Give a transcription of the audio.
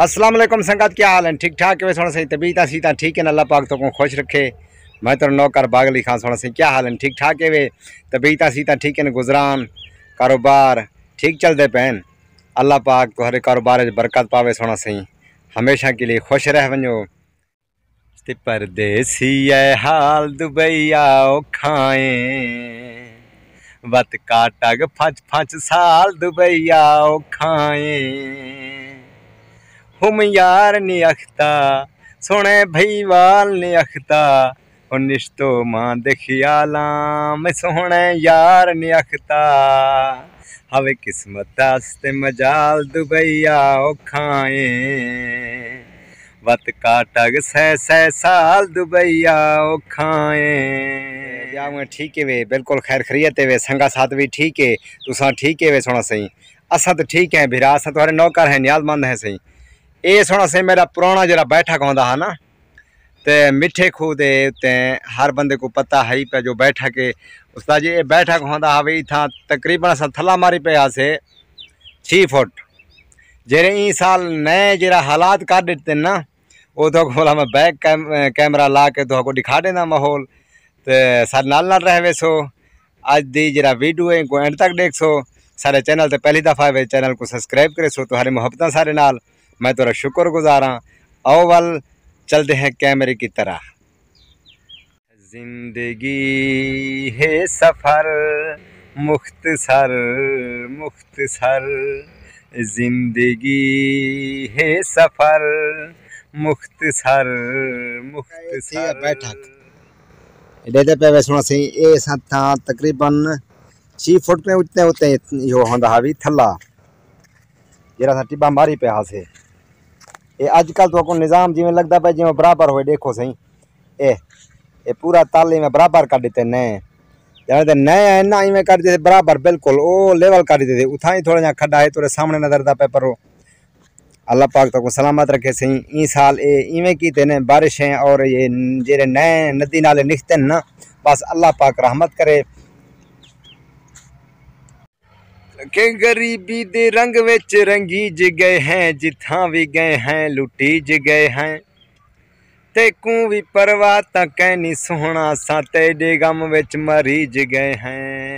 असलम संगत क्या हाल है ठीक ठाक सही तबीयत सीता ठीक है अल्लाह पाक तो को खुश रखे मैं तो नौकर बागली खान सोना सही क्या हाल है ठीक ठाक है वे तबीयत सीता ठीक है गुजरान कारोबार ठीक चलते पैन अल्लाह पाक तो हर कारोबार बरकत पावे सोना सही हमेशा के लिए खुश रह वो पर हाल दुबई आओ बत का टग फच फच साल दुबई आओ खाए हम यार ने अखता सुने भई वाल ने अखता निश्तो मां देखियाला लाम सोने यार ने अखता हवे किस्मत आस्ते मजाल दुबैया खाए वत काटग सह सह साल दुबैया खाए जाऊँ ठीक है वे बिल्कुल खैर खरीयत वे संगा साथ भी ठीक है तुसा ठीक है वे सोना सही असा तो ठीक है भिरा असा तुम्हारे नौकर हैं न्याजमंद हैं सही ਇਹ ਸੋਹਣਾ ਸੇ ਮੇਰਾ ਪੁਰਾਣਾ ਜਿਹੜਾ ਬੈਠਕ ਹੁੰਦਾ ਹੈ ਨਾ ਤੇ ਮਿੱਠੇ ਖੂਹ ਦੇ ਉੱਤੇ ਹਰ ਬੰਦੇ ਕੋ ਪਤਾ ਹੈ ਹੀ ਪਿਆ ਜੋ ਬੈਠਕ ਹੈ ਉਸਤਾ ਜੀ ਇਹ ਬੈਠਕ ਹੁੰਦਾ ਹਵੇ ਥਾਂ ਤਕਰੀਬਨ ਅਸਾਂ ਥੱਲਾ ਮਾਰੀ ਪਿਆ ਸੇ 6 ਫੁੱਟ ਜਿਹੜੇ ਇਹ ਸਾਲ ਨਏ ਜਿਹੜਾ ਹਾਲਾਤ ਕਰ ਦਿੱਤੇ ਨਾ ਉਹ ਤੋਂ ਕੋਲ ਮੈਂ ਬੈਕ ਕੈਮਰਾ ਲਾ ਕੇ ਤੁਹਾਨੂੰ ਦਿਖਾ ਦੇਣਾ ਮਾਹੌਲ ਤੇ ਸਾਡੇ ਨਾਲ ਨਾਲ ਰਹਿਵੇ ਸੋ आज दी जरा वीडियो है को एंड तक देख सो सारे चैनल तो पहली दफ़ा है चैनल को सब्सक्राइब करे सो तुम्हारी तो मुहब्बत सारे नाल मैं तो शुक्र गुजार हाँ आओ वल चलते हैं कैमरे की तरह जिंदगी है सफ़र मुख्त सर मुख्त सर जिंदगी है सफ़र मुख्त मुख्तसर मुख्तसर बैठक डेदे पे वैसणो सही ए था तकरीबन छी फुट में उतने उतने यो हों हावी थल्ला जरा सा टिब्बा मारी पे हाँ से ए अजकल तो निज़ाम जिम्मे लगता पे जिमें बराबर हो देखो सही ए ए पूरा ताले में बराबर कर देते नए जानते नए है ना इवें कर देते बराबर बिल्कुल ओ लेवल कर देते उतना ही थोड़ा जहाँ खड्डा है थोड़े सामने नजर था पे पर अल्लाह पाक तो को सलामत रखे सही ई साल ए इवें कीते ने बारिश है और ये जे नए नदी नाले निकते ना बस अल्लाह पाक रहमत करे ਕਿ ਗਰੀਬੀ ਦੇ ਰੰਗ ਵਿੱਚ ਰੰਗੀ ਜ ਗਏ ਹੈ ਜਿੱਥਾਂ ਵੀ ਗਏ ਹੈ ਲੁੱਟੀ ਜ ਗਏ ਹੈ ਤੇ ਕੂ ਵੀ ਪਰਵਾਹ ਤਾਂ ਕਹਿ ਨਹੀਂ ਸੋਹਣਾ ਸਾ ਤੇਰੇ ਗਮ ਵਿੱਚ ਮਰੀ ਜ ਗਏ ਹੈ